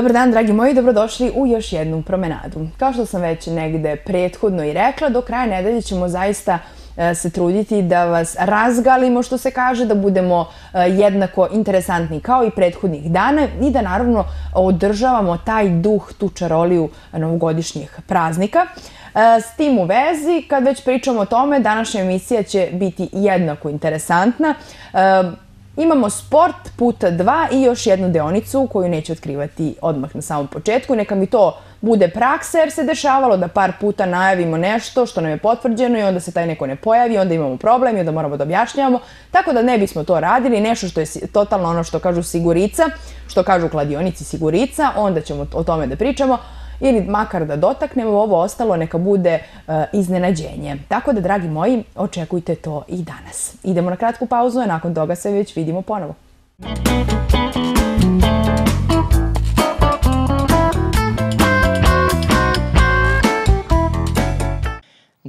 Dobar dan, dragi moji, dobrodošli u još jednu promenadu. Kao što sam već negde prethodno i rekla, do kraja nedelje ćemo zaista e, se truditi da vas razgalimo, što se kaže, da budemo e, jednako interesantni kao i prethodnih dana i da naravno održavamo taj duh, tu čaroliju novogodišnjih praznika. E, s tim u vezi, kad već pričamo o tome, današnja emisija će biti jednako interesantna. Imamo sport puta dva i još jednu deonicu koju neću otkrivati odmah na samom početku. Neka mi to bude praksa jer se dešavalo da par puta najavimo nešto što nam je potvrđeno i onda se taj neko ne pojavi, onda imamo problem i onda moramo da objašnjavamo. Tako da ne bismo to radili, nešto što je totalno ono što kažu sigurica, što kažu kladionici sigurica, onda ćemo o tome da pričamo ili makar da dotaknemo ovo ostalo neka bude eh, iznenađenje. Tako da, dragi moji, očekujte to i danas. Idemo na kratku pauzu, a nakon toga se već vidimo ponovo. Thank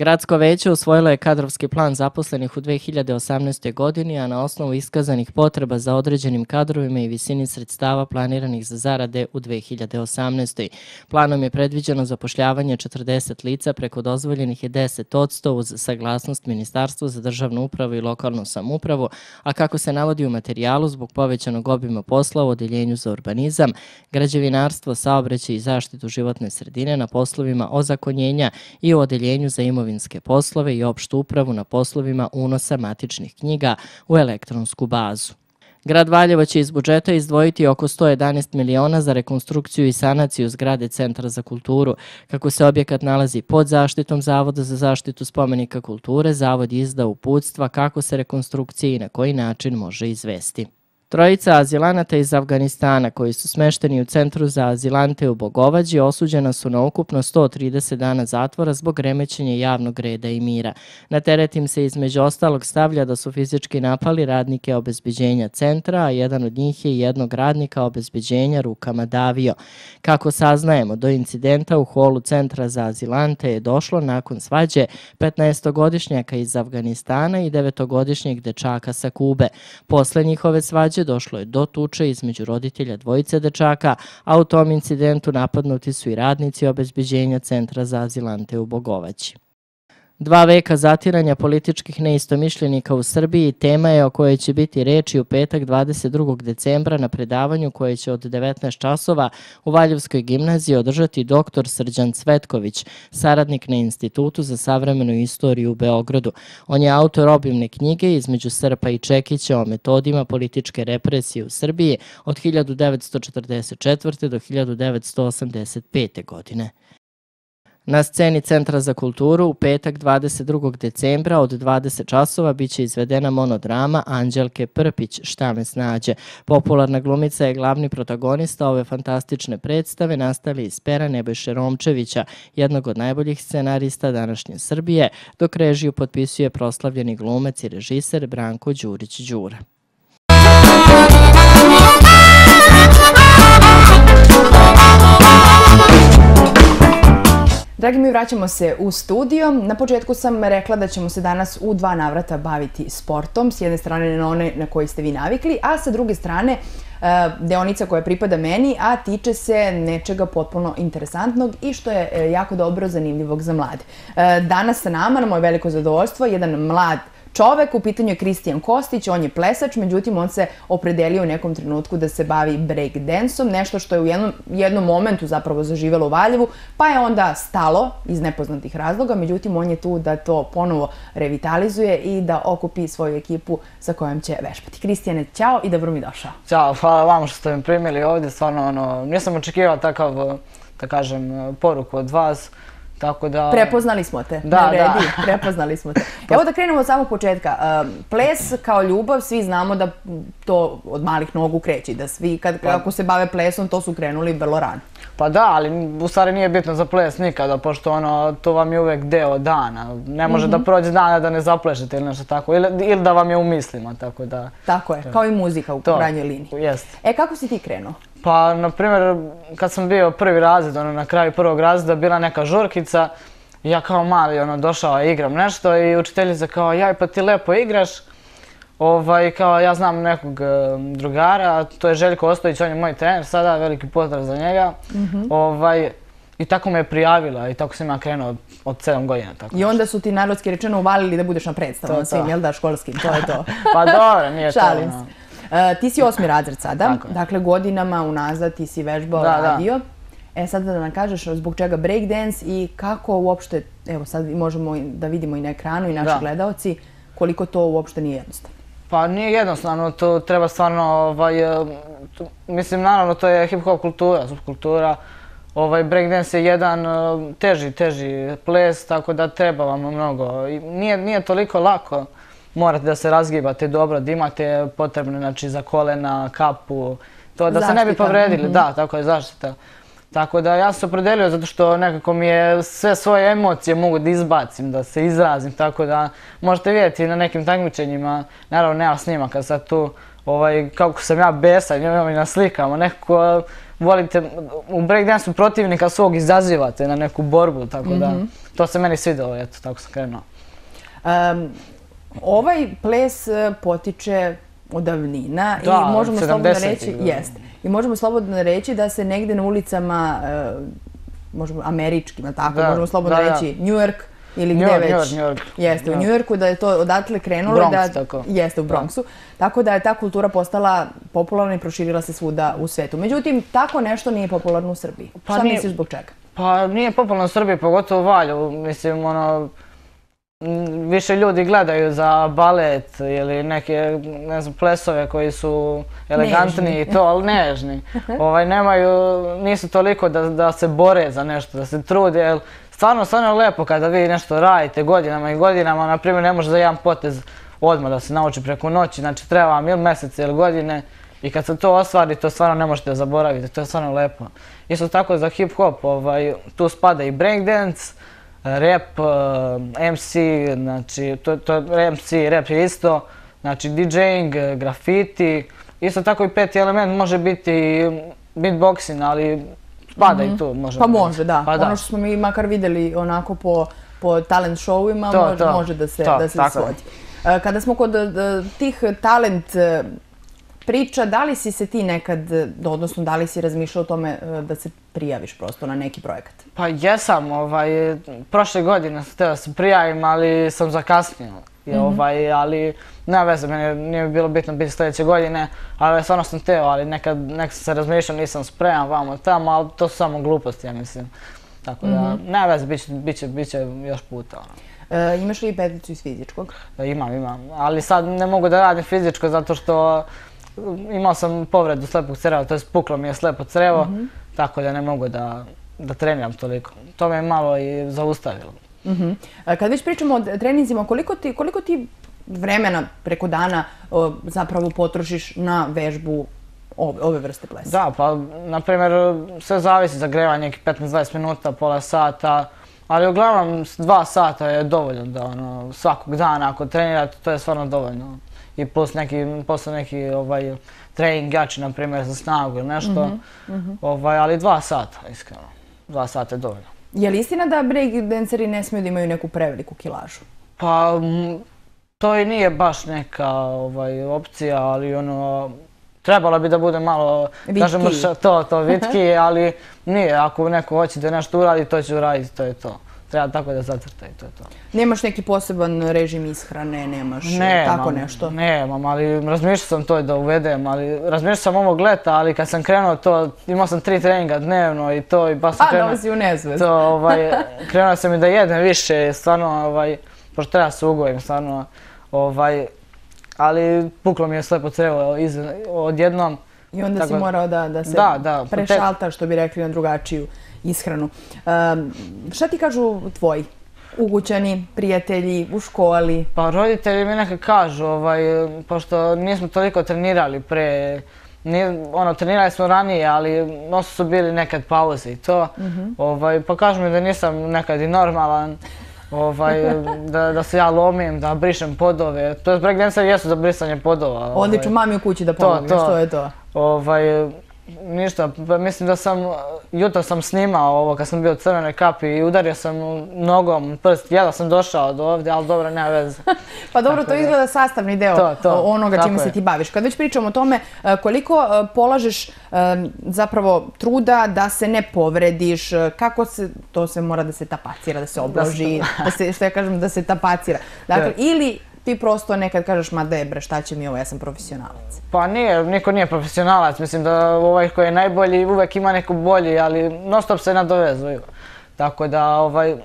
Gradsko veće usvojilo je kadrovski plan zaposlenih u 2018. godini, a na osnovu iskazanih potreba za određenim kadrovima i visini sredstava planiranih za zarade u 2018. Planom je predviđeno zapošljavanje 40 lica, preko dozvoljenih je 10 odstov uz saglasnost Ministarstva za državnu upravu i lokalnu samupravu, a kako se navodi u materijalu zbog povećanog obima posla u Odeljenju za urbanizam, građevinarstvo, saobraćaj i zaštitu životne sredine na poslovima ozakonjenja i u Odeljenju za imovinu imovinske poslove i opštu upravu na poslovima unosa matičnih knjiga u elektronsku bazu. Grad Valjevo će iz budžeta izdvojiti oko 111 miliona za rekonstrukciju i sanaciju zgrade Centra za kulturu. Kako se objekat nalazi pod zaštitom Zavoda za zaštitu spomenika kulture, Zavod izda uputstva kako se rekonstrukcija i na koji način može izvesti. Trojica azilanata iz Afganistana koji su smešteni u Centru za azilante u Bogovađi osuđena su na ukupno 130 dana zatvora zbog remećenja javnog reda i mira. Na teretim se između ostalog stavlja da su fizički napali radnike obezbiđenja centra, a jedan od njih je jednog radnika obezbiđenja rukama davio. Kako saznajemo, do incidenta u holu Centra za azilante je došlo nakon svađe 15-godišnjaka iz Afganistana i 9-godišnjeg dečaka sa Kube. Posle njihove svađe Takođe, došlo je do tuče između roditelja dvojice dečaka, a u tom incidentu napadnuti su i radnici obezbiđenja Centra za azilante u Bogovaći. Dva veka zatiranja političkih neistomišljenika u Srbiji tema je o kojoj će biti reči u petak 22. decembra na predavanju koje će od 19 časova u Valjevskoj gimnaziji održati doktor Srđan Cvetković, saradnik na Institutu za savremenu istoriju u Beogradu. On je autor objemne knjige između Srpa i Čekića o metodima političke represije u Srbiji od 1944. do 1985. godine. Na sceni Centra za kulturu u petak 22. decembra od 20 časova bit će izvedena monodrama Anđelke Prpić Šta me snađe. Popularna glumica je glavni protagonista ove fantastične predstave nastali iz pera Nebojše Romčevića, jednog od najboljih scenarista današnje Srbije, dok režiju potpisuje proslavljeni glumec i režiser Branko Đurić-Đura. Dragi mi, vraćamo se u studio. Na početku sam rekla da ćemo se danas u dva navrata baviti sportom. S jedne strane na one na koje ste vi navikli, a sa druge strane e, deonica koja pripada meni, a tiče se nečega potpuno interesantnog i što je e, jako dobro zanimljivog za mlade. E, danas sa nama, na moje veliko zadovoljstvo, jedan mlad učinjen čovek, u pitanju je Kristijan Kostić, on je plesač, međutim on se opredelio u nekom trenutku da se bavi breakdansom, nešto što je u jednom, jednom momentu zapravo zaživelo u Valjevu, pa je onda stalo iz nepoznatih razloga, međutim on je tu da to ponovo revitalizuje i da okupi svoju ekipu sa kojom će vešpati. Kristijane, čao i dobro mi došao. Ćao, hvala vam što ste me primili ovdje, stvarno ono, nisam očekivao takav, da kažem, poruku od vas. Tako da... Prepoznali smo te. Da, da. Prepoznali smo te. Pa- Evo da krenemo od samog početka. E, ples kao ljubav, svi znamo da to od malih nogu kreći. Da svi, kad, pa- ako se bave plesom, to su krenuli vrlo rano. Pa da, ali u stvari nije bitno za ples nikada, pošto ono, to vam je uvek deo dana. Ne može da mhm. prođe dana da ne zaplešete ili nešto tako, ili, ili da vam je u mislima, tako da... Tako je, kao i muzika u to. krajnjoj liniji. Jest. E, kako si ti krenuo? Pa, na primjer, kad sam bio prvi razred, ono, na kraju prvog razreda, bila neka žurkica, ja kao mali, ono, došao i igram nešto i učiteljica kao, jaj, pa ti lepo igraš. Ovaj, kao, ja znam nekog e, drugara, to je Željko Ostojić, on je moj trener sada, veliki pozdrav za njega. Mm -hmm. Ovaj, I tako me je prijavila i tako sam ja krenuo od 7 godina. Tako I onda su ti narodski rečeno uvalili da budeš na predstavu na ono, svim, jel da, školskim, to je to. pa dobro, nije Šalim to. no. E, ti si osmi razred sada, dakle godinama unazad ti si vežbao radio. E sad da nam kažeš zbog čega breakdance i kako uopšte, evo sad možemo da vidimo i na ekranu i naši gledalci, koliko to uopšte nije jednostavno. Pa nije jednostavno, to treba stvarno, ovaj, e, mislim naravno to je hip hop kultura, subkultura. Ovaj breakdance je jedan e, teži, teži ples, tako da treba vam mnogo. Nije Nije toliko lako morate da se razgibate dobro, da imate potrebne znači, za kolena, kapu, da se ne bi povredili. Mhm. Da, tako je zaštita. Tako da ja se opredelio zato što nekako mi je sve svoje emocije mogu da izbacim, da se izrazim. Tako da možete vidjeti na nekim takmičenjima, naravno nema snimaka sad tu, ovaj, kako sam ja besan, imam mi na slikama, nekako volite, u breakdance-u protivnika svog izazivate na neku borbu, tako da mhm. to se meni svidelo, eto, tako sam krenuo ovaj ples e, potiče od davnina i možemo slobodno reći da. jest. I možemo slobodno reći da se negde na ulicama e, možemo američkim, tako, možemo slobodno reći New York ili gdje već. New Jeste, u New Yorku da je to odatle krenulo. Bronx, da, tako. Jeste, u Bronxu. Tako da je ta kultura postala popularna i proširila se svuda u svetu. Međutim, tako nešto nije popularno u Srbiji. Pa Šta nije, misliš zbog čega? Pa nije popularno u Srbiji, pogotovo u Valju. Mislim, ono, više ljudi gledaju za balet ili neke, ne znam, plesove koji su elegantni i to, ali nežni. Ovaj, nemaju, nisu toliko da, da se bore za nešto, da se trude, jer stvarno, stvarno je lepo kada vi nešto radite godinama i godinama, na primjer, ne može za jedan potez odmah da se nauči preko noći, znači treba vam ili mjesec ili godine i kad se to ostvari, to stvarno ne možete zaboraviti, to je stvarno lepo. Isto tako za hip-hop, ovaj, tu spada i breakdance, rap, eh, MC, znači, to, to, MC, rap je isto, znači DJing, eh, grafiti, isto tako i peti element može biti beatboxing, ali spada mm -hmm. i mhm. tu. Može pa može, da. Pa ono što smo mi makar videli onako po, po talent showima, to, može, može da se, da se svodi. Eh, kada smo kod tih talent priča, da li si se ti nekad, odnosno da li si razmišljao o tome e, da se prijaviš prosto na neki projekat? Pa jesam, ovaj, prošle godine sam teo se prijavim, ali sam zakasnila. I, mhm. ovaj, mm -hmm. Ali ne veze, meni nije bilo bitno biti sljedeće godine, ali stvarno sam teo, ali nekad, nekad sam se razmišljao, nisam spreman vamo tamo, ali to su samo gluposti, ja mislim. Tako da, mm -hmm. ne veze, bit će, bit će, bit će još puta. Ono. E, imaš li peticu iz fizičkog? imam, imam. Ali sad ne mogu da radim fizičko zato što imao sam povredu slepog creva, to je spuklo mi je slepo crevo, mhm. tako da ne mogu da treniram toliko. To me je malo i zaustavilo. Mhm. Kad već pričamo o treninzima, koliko ti vremena preko dana zapravo potrošiš na vežbu ove vrste plesa? Da, pa na primjer, sve zavisi za grevanje, 15-20 minuta, pola sata, ali uglavnom dva sata je dovoljno da ono, svakog dana ako trenirate, to je stvarno dovoljno i plus neki, posle neki ovaj, trening jači, na primjer, za snagu ili nešto, uh mhm, -huh. Mhm. ovaj, ali 2 sata, iskreno. 2 sata je dovoljno. Je li istina da breakdanceri ne smiju da imaju neku preveliku kilažu? Pa, to i nije baš neka ovaj, opcija, ali ono, trebalo bi da bude malo, vitki. kažemo, to, to, vitki, ali nije. Ako neko hoće da nešto uradi, to će uraditi, to je to treba tako da zacrta i to je to. Nemaš neki poseban režim ishrane, nemaš eh, tako nešto? Ne, Nemam, ali razmišljao sam to da uvedem, ali razmišljao sam ovog leta, ali kad sam krenuo to, imao sam tri treninga dnevno i to i baš sam krenuo. A, dolazi u nezvez. To, ovaj, krenuo sam i da jedem više, stvarno, ovaj, pošto treba se ugojim, stvarno, ovaj, ali puklo mi je slepo crevo iz, odjednom. I onda si morao da, da se da, prešalta, što bi rekli na drugačiju ishranu. Um, šta ti kažu tvoji ugućani, prijatelji, u školi? Pa roditelji mi nekad kažu, ovaj, pošto nismo toliko trenirali pre, ni, ono, trenirali smo ranije, ali nosu su bili nekad pauze i to, mm ovaj, pa kažu mi da nisam nekad i normalan, ovaj, da, da se ja lomim, da brišem podove. To je breakdancer jesu za brisanje podova. Ovaj. Odlično, mami u kući da pomogu, što je to? Ovaj, Ništa, pa mislim da sam, jutro sam snimao ovo kad sam bio crvene kapi i udario sam nogom prst, ja sam došao do ovdje, ali dobro, ne vez. pa dobro, to izgleda sastavni deo onoga čime se ti baviš. Kad već pričamo o tome, e, koliko e, polažeš e, zapravo truda da se ne povrediš, kako se, to se mora da se tapacira, da se obloži, da, da se, što ja kažem, da se tapacira. Dakle, ili ti prosto nekad kažeš, ma de bre, šta će mi ovo, ja sam profesionalac. Pa nije, niko nije profesionalac, mislim da ovaj koji je najbolji uvek ima neko bolji, ali non stop se nadovezuju. Tako da, ovaj,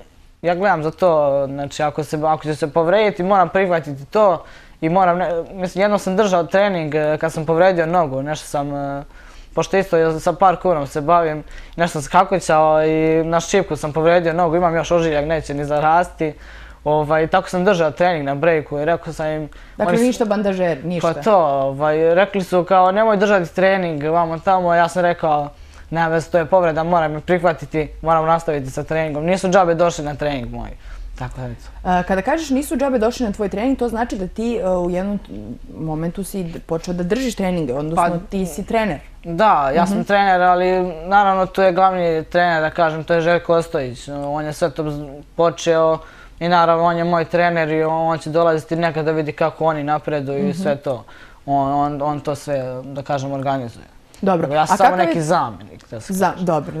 ja gledam za to, znači ako, se, ako ću se povrediti, moram prihvatiti to i moram, ne, mislim, jednom sam držao trening e, kad sam povredio nogu, nešto sam, e, pošto isto ja sa parkurom se bavim, nešto sam skakućao i na šipku sam povredio nogu, imam još ožiljak, neće ni zarasti. Ovaj, tako sam držao trening na breaku i rekao sam im... Dakle, su, ništa bandažer, ništa. Pa to, ovaj, rekli su kao nemoj držati trening vamo tamo, ja sam rekao ne vez, to je povreda, moram je prihvatiti, moram nastaviti sa treningom. Nisu džabe došli na trening moj. Tako je. Kada kažeš nisu džabe došli na tvoj trening, to znači da ti e, u jednom momentu si počeo da držiš treninge, odnosno pa, ti si trener. Da, ja sam mm -hmm. trener, ali naravno tu je glavni trener, da kažem, to je Željko Ostojić. On je sve to počeo, I naravno, on je moj trener i on će dolaziti nekad da vidi kako oni napreduju i mhm. sve to. On to sve, da kažem, organizuje. Dobro. Ja sam samo neki zamjenik. Dobro,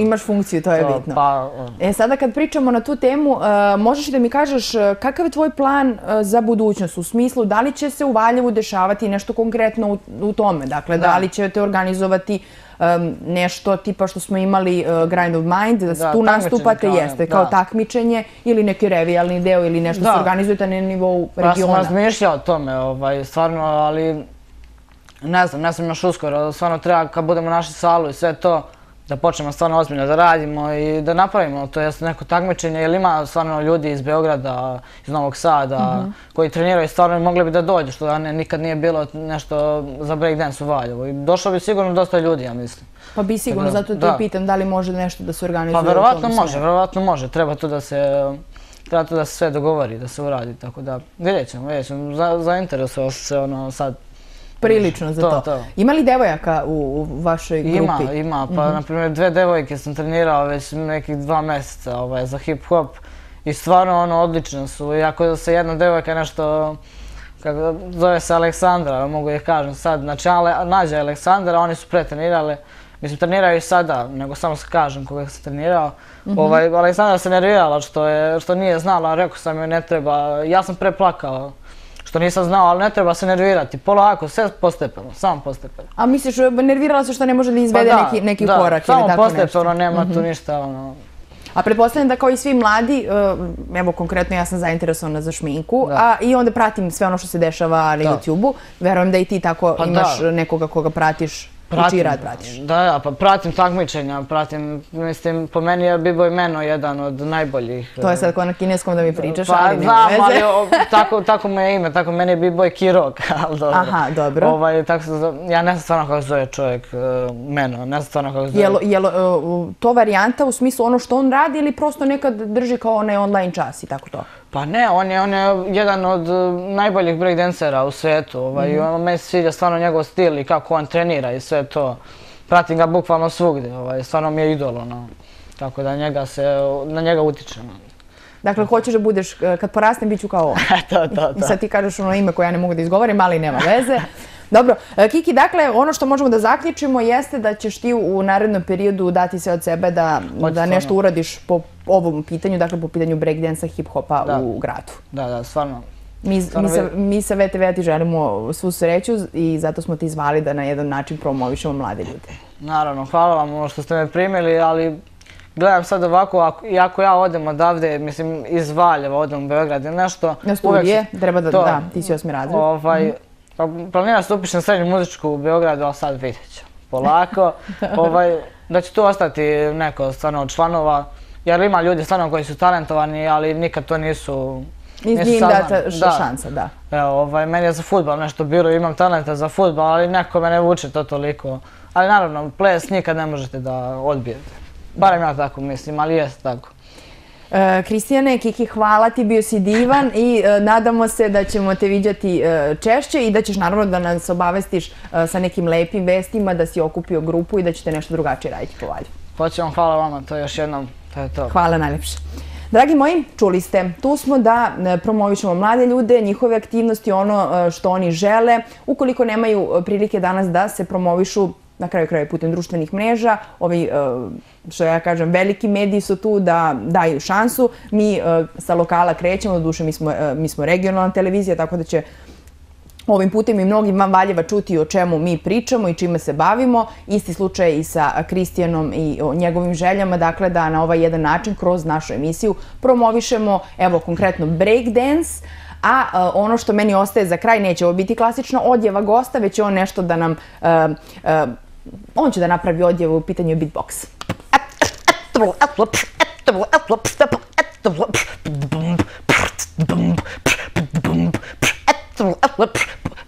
imaš funkciju, to je bitno. Pa, e, sada kad pričamo na tu temu, e, možeš li da mi kažeš e, kakav je tvoj plan e, za budućnost? U smislu, da li će se u Valjevu dešavati nešto konkretno u tome? Dakle, da li će te organizovati... Um, nešto tipa što smo imali uh, Grind of Mind, da tu nastupate, jeste, kao takmičenje ili neki revijalni deo ili nešto se organizujete na nivou pa regiona. Da, sam razmišljao o tome, ovaj, stvarno, ali ne znam, ne znam još uskoro, stvarno treba kad budemo našli salu i sve to, da počnemo stvarno ozbiljno da radimo i da napravimo to jest neko takmičenje jer ima stvarno ljudi iz Beograda, iz Novog Sada mhm. koji treniraju stvarno i mogli bi da dođu što nikad nije bilo nešto za breakdance u Valjevo i došlo bi sigurno dosta ljudi ja mislim. Pa bi sigurno, zato te pitam da li može nešto da se organizuje. Pa verovatno može, verovatno može, treba to da se treba to da se sve dogovori, da se uradi, tako da vidjet ćemo, vidjet ćemo, zainteresuo se ono sad prilično za to. to. to. Ima li devojaka u, u vašoj grupi? Ima, ima. Pa, mm -hmm. na primjer, dve devojke sam trenirao već nekih dva meseca ovaj, za hip-hop. I stvarno, ono, odlične su. Iako se jedna devojka nešto... Kako, zove se Aleksandra, mogu ih kažem sad. Znači, ale, nađa Aleksandra, oni su pretrenirale. Mislim, treniraju i sada, nego samo se kažem koga sam trenirao. Mm -hmm. ovaj, Aleksandra se nervirala što, je, što nije znala, rekao sam joj ne treba. Ja sam preplakao što nisam znao, ali ne treba se nervirati. Polako, sve postepeno, samo postepeno. A misliš, e, nervirala se što ne može da pa izvede neki, neki da, korak ili tako nešto? Da, samo postepeno, nema tu mhm. ništa. Ono. A pretpostavljam da kao i svi mladi, e, evo konkretno ja sam zainteresovana za šminku, a i onda pratim sve ono što se dešava na YouTube-u. Verujem da i ti tako pa imaš nekoga koga pratiš Pratim, rad pratiš. Da, da, pa pratim takmičenja, pratim, mislim, po meni je B-Boy Meno jedan od najboljih. To je sad eh, ko na kineskom da mi pričaš, pa, ali nema veze. Pa, tako, tako mu je ime, tako meni je B-Boy Kirok, ali dobro. Aha, dobro. Ovaj, tako se ja ne znam stvarno kako se zove čovjek eh, Meno, ne znam stvarno kako se zove. Jel, jel eh, to varijanta u smislu ono što on radi ili prosto nekad drži kao onaj online čas i tako to? Pa ne, on je, on je jedan od e, najboljih breakdancera u svijetu. Ovaj, mm. Ono, se sviđa stvarno njegov stil i kako on trenira i sve to. Pratim ga bukvalno svugdje, ovaj, stvarno mi je idol, ono. Tako da njega se, na njega utičem. Ono. Dakle, hoćeš da budeš, e, kad porastem, bit ću kao on. to, to, to. Sad ti kažeš ono ime koje ja ne mogu da izgovorim, ali nema veze. Dobro, e, Kiki, dakle, ono što možemo da zaključimo jeste da ćeš ti u narednom periodu dati se od sebe da nešto uradiš po ovom pitanju, dakle po pitanju breakdansa, a hip-hopa u gradu. Da, da, stvarno. Mi sa VTV-a ti želimo svu sreću i zato smo ti izvali da na jedan način promovišemo mlade ljude. Naravno, hvala vam ono što ste me primili, ali gledam sad ovako, iako ja odem odavde, mislim, iz Valjeva, odem u Beograd nešto... Na studije, treba da, da, ti si osmi razred. Ovaj, mhm. Pa planiram se upišem srednju muzičku u Beogradu, a sad vidjet ću. Polako. ovaj, da će tu ostati neko stvarno od članova. Jer ima ljudi stvarno koji su talentovani, ali nikad to nisu... Iz njih da ta šansa, da. Evo, ovaj, meni je za futbal nešto biro, imam talenta za futbal, ali neko me ne vuče to toliko. Ali naravno, ples nikad ne možete da odbijete. Barem ja tako mislim, ali jeste tako. E, Kristijane, Kiki, hvala ti, bio si divan i e, nadamo se da ćemo te vidjeti e, češće i da ćeš naravno da nas obavestiš sa nekim lepim vestima, da si okupio grupu i da ćete nešto drugačije raditi po valju. Hoćemo, hvala vama, to je još jednom, to je to. Hvala najljepše. Dragi moji, čuli ste, tu smo da promovišemo mlade ljude, njihove aktivnosti, ono što oni žele. Ukoliko nemaju prilike danas da se promovišu, na kraju kraju putem društvenih mreža, ovi, e, što ja kažem, veliki mediji su tu da daju šansu. Mi e, sa lokala krećemo, od duše mi smo, e, mi smo regionalna televizija, tako da će ovim putem i mnogi van Valjeva čuti o čemu mi pričamo i čime se bavimo. Isti slučaj i sa Kristijanom i o njegovim željama, dakle da na ovaj jedan način kroz našu emisiju promovišemo, evo konkretno breakdance, A ono što meni ostaje za kraj, neće ovo biti klasično odjeva gosta, već je on nešto da nam on će da napravi odjevu u pitanju beatbox.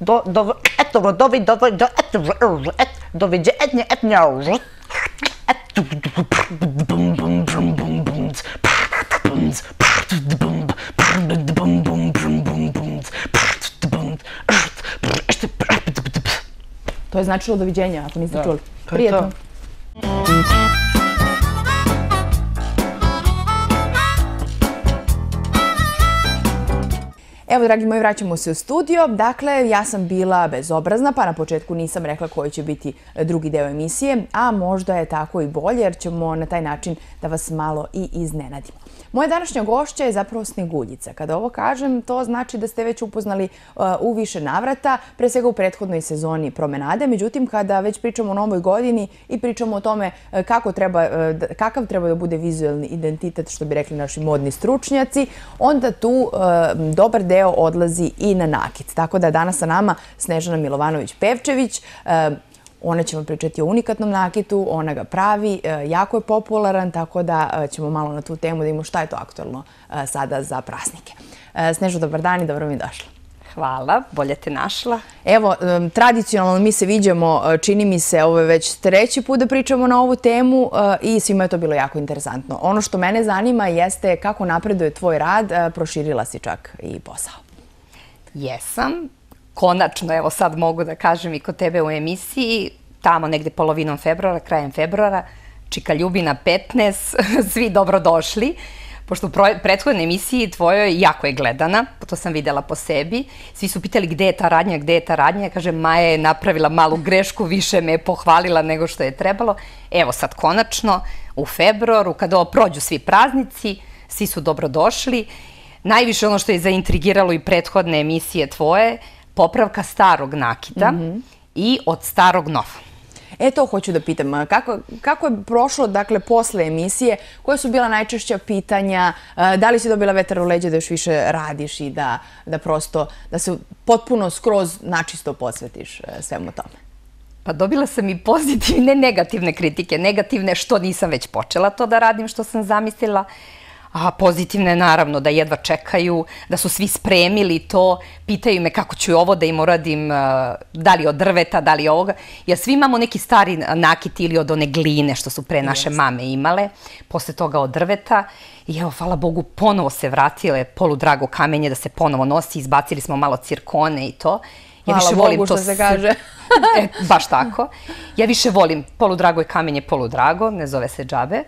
Do, do, etro, dovi, dovi, do, etro, doviđenje, etnja, etro, To je značilo doviđenja, ako niste čuli. Prijetno. Evo, dragi moji, vraćamo se u studio. Dakle, ja sam bila bezobrazna, pa na početku nisam rekla koji će biti e, drugi deo emisije, a možda je tako i bolje jer ćemo na taj način da vas malo i iznenadimo. Moje današnje gošće je zapravo Sneguljica. Kada ovo kažem, to znači da ste već upoznali e, u više navrata, pre svega u prethodnoj sezoni promenade. Međutim, kada već pričamo o novoj godini i pričamo o tome e, e, kakav treba da bude vizualni identitet, što bi rekli naši modni stručnjaci, onda tu dobar deo odlazi i na nakit. Tako da danas sa nama Snežana Milovanović-Pevčević, Ona će vam pričati o unikatnom nakitu, ona ga pravi, e, jako je popularan, tako da e, ćemo malo na tu temu da imamo šta je to aktualno e, sada za prasnike. Snežo, dobar dan i dobro mi došla. Hvala, bolje te našla. Evo, tradicionalno mi se vidimo, čini mi se, ovo je već treći put da pričamo na ovu temu i svima je to bilo jako interesantno. Ono što mene zanima jeste kako napreduje tvoj rad, proširila si čak i posao. Jesam, konačno, evo sad mogu da kažem i kod tebe u emisiji, tamo negde polovinom februara, krajem februara, Čika Ljubina 15, svi dobrodošli. Pošto u prethodnoj emisiji tvojoj jako je gledana, to sam videla po sebi, svi su pitali gde je ta radnja, gde je ta radnja, kaže Maja je napravila malu grešku, više me je pohvalila nego što je trebalo. Evo sad konačno, u februaru, kada ovo prođu svi praznici, svi su dobrodošli. Najviše ono što je zaintrigiralo i prethodne emisije tvoje popravka starog nakita mhm. i od starog nov. Eto, hoću da pitam. Kako je prošlo, dakle, posle emisije? Koje su bila najčešća pitanja? E, da li si dobila vetar u leđe da još više radiš i da prosto, da se potpuno skroz načisto posvetiš e, svemu tome? Pa dobila sam i pozitivne, negativne kritike. Negativne što nisam već počela to da radim, što sam zamislila a pozitivne naravno da jedva čekaju, da su svi spremili to, pitaju me kako ću ovo da im uradim, e, da li od drveta, da li ovoga. Ja svi imamo neki stari nakit ili od one gline što su pre naše mame imale, posle toga od drveta. I evo, hvala Bogu, ponovo se vratile poludrago kamenje da se ponovo nosi, izbacili smo malo cirkone i to. Ja više Hvala volim Bogu što to se kaže. e, baš tako. Ja više volim poludrago i kamenje poludrago, ne zove se džabe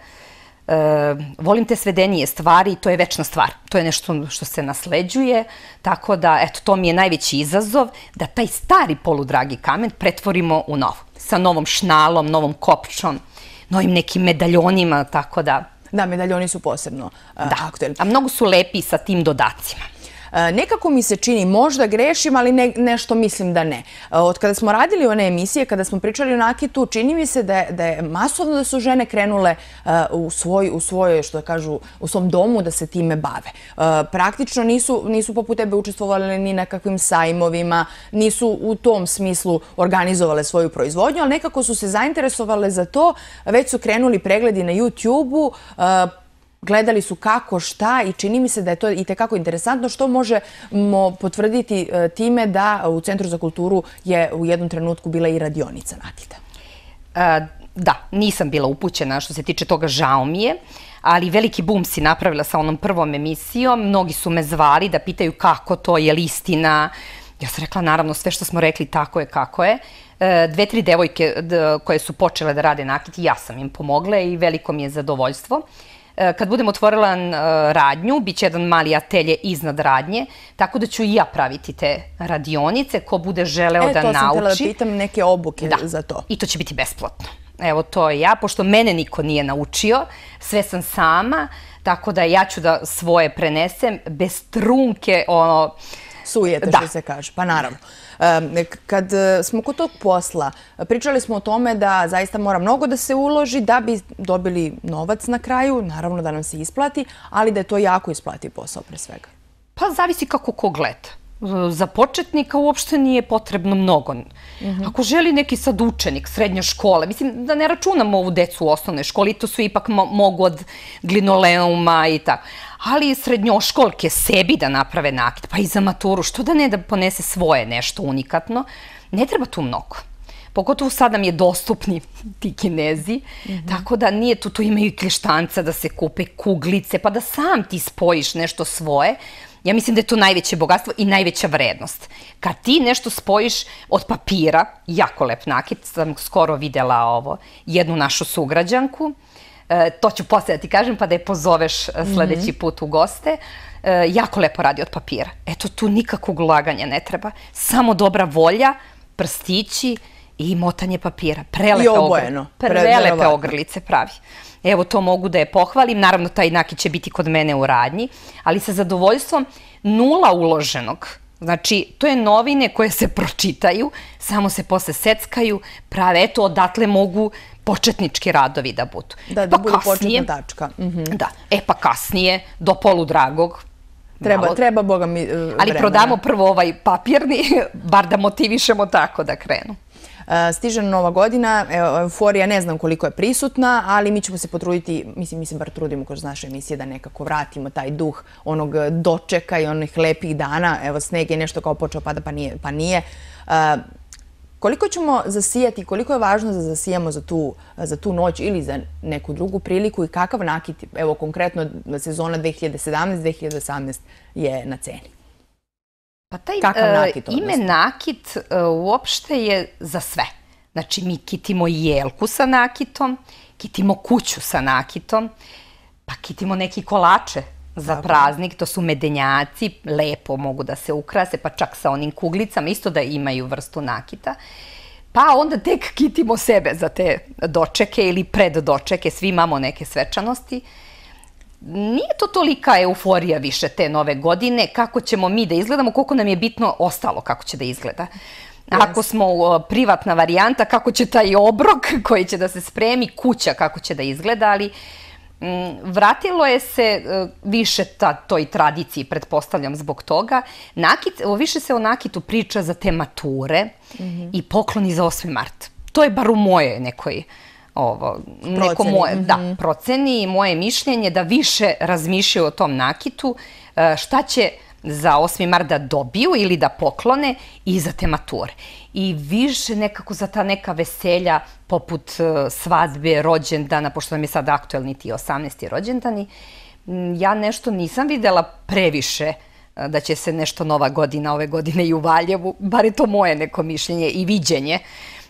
uh, volim te svedenije stvari i to je večna stvar. To je nešto što se nasleđuje, tako da, eto, to mi je najveći izazov da taj stari poludragi kamen pretvorimo u nov. Sa novom šnalom, novom kopčom, novim nekim medaljonima, tako da... Da, medaljoni su posebno eh, da. aktuelni. A mnogo su lepi sa tim dodacima. E, nekako mi se čini, možda grešim, ali nešto mislim da ne. E, od kada smo radili one emisije, kada smo pričali o nakitu, čini mi se da je masovno da su žene krenule e, u svoj, u u što da kažu, svom domu da se time bave. Praktično nisu poput tebe učestvovali ni na kakvim sajmovima, nisu u tom smislu organizovali svoju proizvodnju, ali nekako su se zainteresovali za to, već su krenuli pregledi na YouTube-u, gledali su kako, šta i čini mi se da je to i tekako interesantno što možemo potvrditi e, time da u Centru za kulturu je u jednom trenutku bila i radionica Natita. E, da, nisam bila upućena što se tiče toga žao mi je, ali veliki bum si napravila sa onom prvom emisijom. Mnogi su me zvali da pitaju kako to je listina. Ja sam rekla naravno sve što smo rekli tako je kako je. E, dve, tri devojke koje su počele da rade nakit ja sam im pomogla i veliko mi je zadovoljstvo. E, kad budem otvorila e, radnju, bit će jedan mali atelje iznad radnje, tako da ću i ja praviti te radionice, ko bude želeo e, da nauči. E, to sam htjela da pitam neke obuke za to. Da, i to će biti besplatno. Evo, to je ja, pošto mene niko nije naučio, sve sam sama, tako da ja ću da svoje prenesem bez trunke, ono, sujeta, što se kaže. Pa naravno. Kad e, smo kod tog posla, pričali smo o tome da zaista mora mnogo da se uloži da bi dobili novac na kraju, naravno da nam se isplati, ali da je to jako isplati posao pre svega. Pa zavisi kako ko gleda. Za početnika uopšte nije potrebno mnogo. Mhm. Ako želi neki sad učenik srednje škole, mislim da ne računamo ovu decu u osnovnoj školi, to su ipak mogu od glinoleuma i tako ali i srednjoškolke sebi da naprave nakit, pa i za maturu, što da ne da ponese svoje nešto unikatno, ne treba tu mnogo. Pogotovo sad nam je dostupni ti kinezi, mhm. tako da nije tu, tu imaju kljištanca da se kupe kuglice, pa da sam ti spojiš nešto svoje. Ja mislim da je to najveće bogatstvo i najveća vrednost. Kad ti nešto spojiš od papira, jako lep nakit, sam skoro videla ovo, jednu našu sugrađanku, E, to ću poslije da ti kažem, pa da je pozoveš e, sljedeći mhm. put u goste. E, jako lepo radi od papira. Eto, tu nikakvog laganja ne treba. Samo dobra volja, prstići i motanje papira. Prelepe I obojeno. Prelepe ogrlice pravi. Evo, to mogu da je pohvalim. Naravno, taj inaki će biti kod mene u radnji. Ali sa zadovoljstvom, nula uloženog. Znači, to je novine koje se pročitaju, samo se posle seckaju, prave, eto, odatle mogu početnički radovi da budu. Da, da pa budu početna tačka. Mhm. Da, e pa kasnije, do polu dragog. Treba, boga mi e, vremena. Ali prodamo prvo ovaj papirni, bar da motivišemo tako da krenu. E, stiže na Nova godina, e, euforija ne znam koliko je prisutna, ali mi ćemo se potruditi, mislim, mi se bar trudimo kroz naše emisije da nekako vratimo taj duh onog dočeka i onih lepih dana. Evo, sneg je nešto kao počeo pada, pa nije. Pa nije. Koliko ćemo zasijati, koliko je važno da zasijamo za tu noć ili za neku drugu priliku i kakav nakit, evo konkretno sezona 2017-2018 je na ceni? Pa taj e, ime nakit e, uopšte je za sve. Znači mi kitimo jelku sa nakitom, kitimo kuću sa nakitom, pa kitimo neki kolače za praznik, to su medenjaci, lepo mogu da se ukrase, pa čak sa onim kuglicama, isto da imaju vrstu nakita. Pa onda tek kitimo sebe za te dočeke ili pred dočeke, svi imamo neke svečanosti. Nije to tolika euforija više te nove godine, kako ćemo mi da izgledamo, koliko nam je bitno ostalo kako će da izgleda. Yes. Ako smo uh, privatna varijanta, kako će taj obrok koji će da se spremi, kuća kako će da izgleda, ali uh, Mm, vratilo je se e, više ta, toj tradiciji, pretpostavljam, zbog toga. Nakit, više se o nakitu priča za te mature mhm. i pokloni za 8. mart. To je bar u moje nekoj ovo, proceni. neko moje, mm -hmm. da, mhm. proceni i moje mišljenje da više razmišljaju o tom nakitu, e, šta će za 8. mart da dobiju ili da poklone i za te mature i više nekako za ta neka veselja poput e, svadbe, rođendana, pošto nam je sad aktuelni ti 18. rođendani, ja nešto nisam videla previše e, da će se nešto nova godina ove godine i u Valjevu, bar je to moje neko mišljenje i viđenje,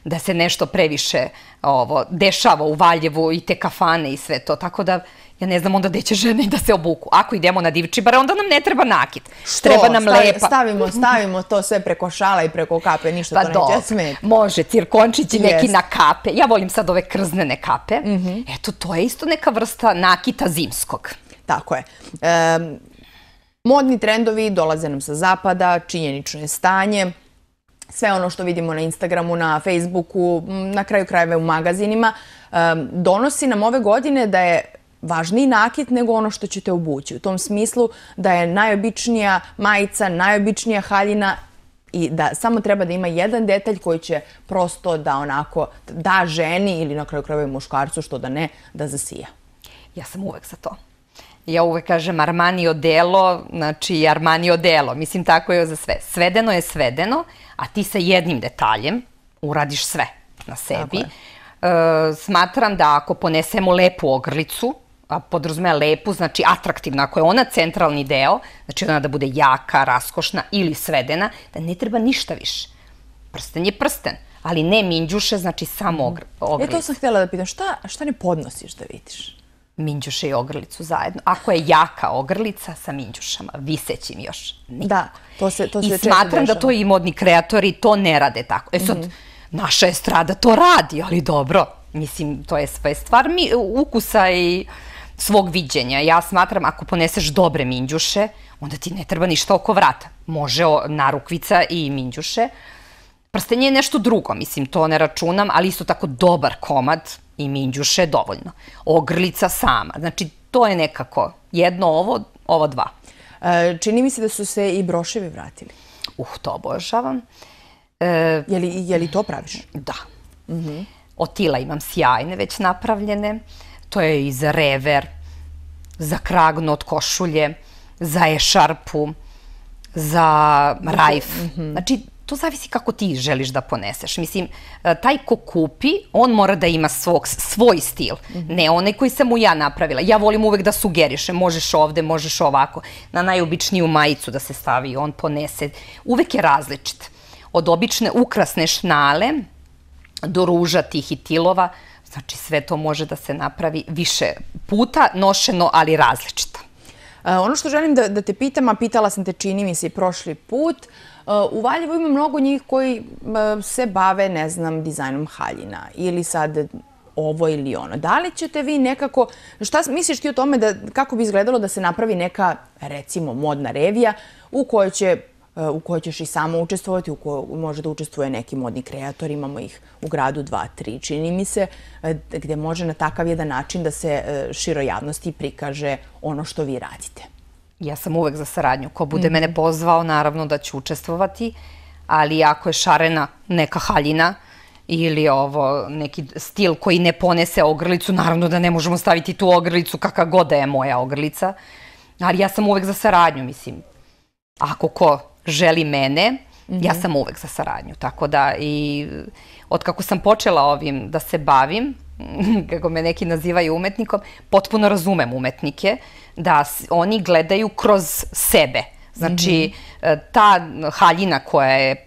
da se nešto previše ovo, dešava u Valjevu i te kafane i sve to. Tako da ja ne znam onda gde će žene da se obuku. Ako idemo na divči bar, onda nam ne treba nakit. Što? Treba nam Stavi, lepa. Stavimo, stavimo to sve preko šala i preko kape, ništa pa to dok. neće smeti. Može, cirkončići yes. neki na kape. Ja volim sad ove krznene kape. Mm -hmm. Eto, to je isto neka vrsta nakita zimskog. Tako je. Um, modni trendovi dolaze nam sa zapada, činjenično je stanje sve ono što vidimo na Instagramu, na Facebooku, na kraju krajeve u magazinima, donosi nam ove godine da je važniji nakit nego ono što ćete obući. U tom smislu da je najobičnija majica, najobičnija haljina i da samo treba da ima jedan detalj koji će prosto da onako da ženi ili na kraju krajeve muškarcu, što da ne, da zasija. Ja sam uvek za to ja uvek kažem Armani delo, znači Armani delo. mislim tako je za sve. Svedeno je svedeno, a ti sa jednim detaljem uradiš sve na sebi. E, smatram da ako ponesemo lepu ogrlicu, a podrazumeva lepu, znači atraktivna, ako je ona centralni deo, znači ona da bude jaka, raskošna ili svedena, da ne treba ništa više. Prsten je prsten, ali ne minđuše, znači samo ogr ogrlicu. E to sam htjela da pitam, šta, šta ne podnosiš da vidiš? minđuše i ogrlicu zajedno. Ako je jaka ogrlica sa minđušama, visećim još. Da, to se, to se I smatram da to i modni kreatori to ne rade tako. E sad, mm -hmm. naša estrada to radi, ali dobro. Mislim, to je sve stvar mi, ukusa i svog viđenja. Ja smatram, ako poneseš dobre minđuše, onda ti ne treba ništa oko vrata. Može narukvica i minđuše, Prsten je nešto drugo, mislim, to ne računam, ali isto tako dobar komad i minđuše dovoljno. Ogrlica sama. Znači, to je nekako jedno ovo, ovo dva. E, čini mi se da su se i broševi vratili. Uh, to obožavam. E, je, li, je li to praviš? Da. Mm -hmm. Otila imam sjajne već napravljene. To je i za rever, za kragno od košulje, za ešarpu, za znači, rajf. Mm Znači, to zavisi kako ti želiš da poneseš. Mislim, e, taj ko kupi, on mora da ima svog, svoj stil, mm -hmm. ne onaj koji sam mu ja napravila. Ja volim uvek da sugerišem, možeš ovde, možeš ovako, na najobičniju majicu da se stavi i on ponese. Uvek je različit. Od obične ukrasne šnale do ruža tih i tilova, znači sve to može da se napravi više puta nošeno, ali različito. E, ono što želim da, da te pitam, a pitala sam te čini mi se i prošli put, uh, U Valjevu ima mnogo njih koji e, se bave, ne znam, dizajnom haljina ili sad ovo ili ono. Da li ćete vi nekako, šta misliš ti o tome da, kako bi izgledalo da se napravi neka, recimo, modna revija u kojoj će e, u kojoj ćeš i samo učestvovati, u kojoj može da učestvuje neki modni kreator, imamo ih u gradu 2-3, čini mi se, e, gdje može na takav jedan način da se široj javnosti prikaže ono što vi radite ja sam uvek za saradnju. Ko bude mene mhm. pozvao, naravno da ću učestvovati, ali ako je šarena neka haljina ili ovo neki stil koji ne ponese ogrlicu, naravno da ne možemo staviti tu ogrlicu kakav god da je moja ogrlica, ali ja sam uvek za saradnju, mislim. Ako ko želi mene, ja mhm. sam uvek za saradnju. Tako da i od kako sam počela ovim da se bavim, kako me neki nazivaju umetnikom, potpuno razumem umetnike, da oni gledaju kroz sebe. Znači, mhm. e, ta haljina koja je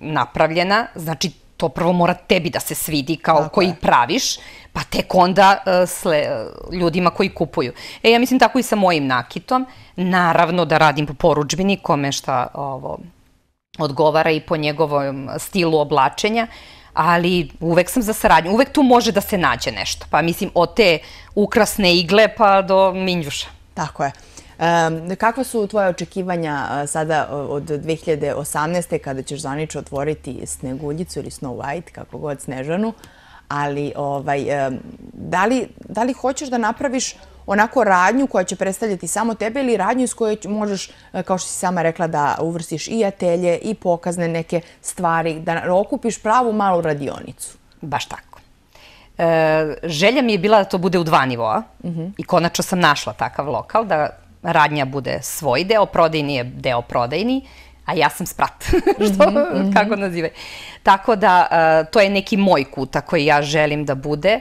napravljena, znači, to prvo mora tebi da se svidi kao koji praviš, pa tek onda e, e, ljudima koji kupuju. E, ja mislim tako i sa mojim nakitom. Naravno da radim po poručbini kome šta ovo, odgovara i po njegovom stilu oblačenja, ali uvek sam za saradnju. Uvek tu može da se nađe nešto. Pa mislim, od te ukrasne igle pa do minjuša. Tako je. Kakva su tvoje očekivanja sada od 2018. kada ćeš zanično otvoriti Sneguljicu ili Snow White, kako god, Snežanu? Ali ovaj, da li hoćeš da napraviš onako radnju koja će predstavljati samo tebe ili radnju iz koje možeš, e, kao što si sama rekla, da uvrstiš i atelje i pokazne neke stvari, da okupiš pravu malu radionicu. Baš tako. E, želja mi je bila da to bude u dva nivoa mhm. i konačno sam našla takav lokal da radnja bude svoj deo, prodajni je deo prodajni, a ja sam sprat, što mhm, mhm. kako nazive. Tako da e, to je neki moj kutak koji ja želim da bude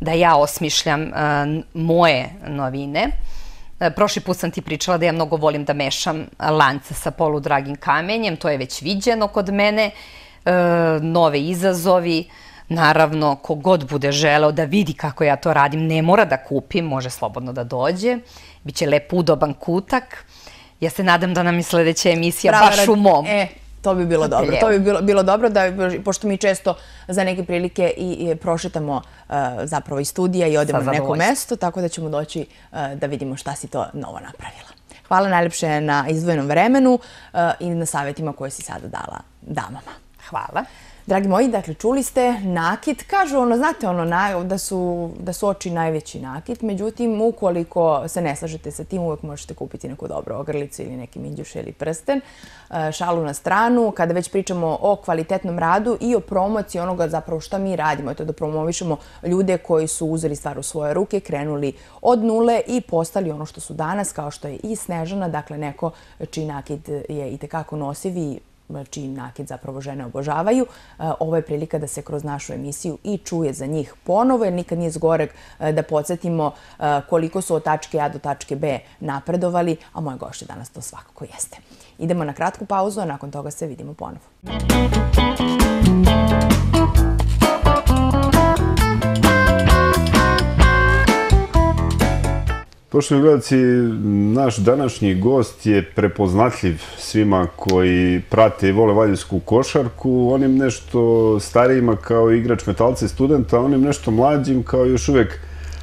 da ja osmišljam e, moje novine. E, prošli put sam ti pričala da ja mnogo volim da mešam lance sa poludragim kamenjem, to je već viđeno kod mene, e, nove izazovi, naravno kogod bude želeo da vidi kako ja to radim, ne mora da kupi, može slobodno da dođe, biće lep udoban kutak, ja se nadam da nam je sledeća emisija baš u mom. To bi bilo dobro. To bi bilo dobro, da, pošto mi često za neke prilike i prošetamo e, zapravo i studija i odemo na neko mesto, tako da ćemo doći e, da vidimo šta si to novo napravila. Hvala najljepše na izdvojenom vremenu e, i na savjetima koje si sada dala damama. Hvala. Dragi moji, dakle, čuli ste nakit. Kažu, ono, znate, ono, da su oči najveći nakit. Međutim, ukoliko se ne slažete sa tim, uvek možete kupiti neku dobru ogrlicu ili neki minđuš ili prsten. E, šalu na stranu. Kada već pričamo o kvalitetnom radu i o promociji onoga zapravo što mi radimo, je da promovišemo ljude koji su uzeli stvar u svoje ruke, krenuli od nule i postali ono što su danas, kao što je i Snežana, dakle, neko čiji nakit je i tekako nosiv i čiji nakid zapravo žene obožavaju. E, ovo je prilika da se kroz našu emisiju i čuje za njih ponovo, jer nikad nije zgoreg e, da podsjetimo e, koliko su od tačke A do tačke B napredovali, a moje gošće danas to svakako jeste. Idemo na kratku pauzu, a nakon toga se vidimo ponovo. Muzika Poštovni gledaci, naš današnji gost je prepoznatljiv svima koji prate i vole valjinsku košarku, onim nešto starijima kao igrač metalca i studenta, onim nešto mlađim kao još uvek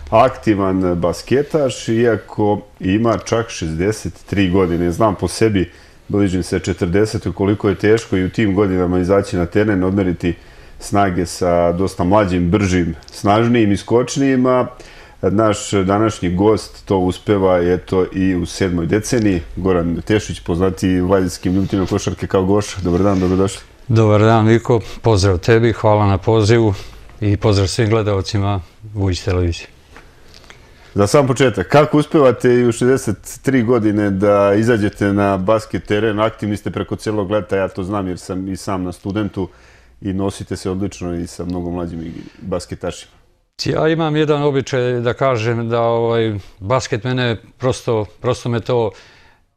aktivan basketaš, iako ima čak 63 godine. Znam po sebi, bližim se 40, koliko je teško i u tim godinama izaći na teren, odmeriti snage sa dosta mlađim, bržim, snažnijim, i skočnijima. Naš današnji gost to uspeva i u sedmoj deceniji. Goran Tešić, poznati vladinskim ljubiteljima košarke kao Goša. Dobar dan, dobrodošli. Dobar dan, Viko. Pozdrav tebi, hvala na pozivu i pozdrav svim gledalcima Vujić televizije. Za sam početak, kako uspevate i u 63 godine da izađete na basket teren? Aktivni ste preko celog leta, ja to znam jer sam i sam na studentu i nosite se odlično i sa mnogo mlađim basketašima. Ja imam jedan običaj da kažem da ovaj, basket mene prosto, prosto me to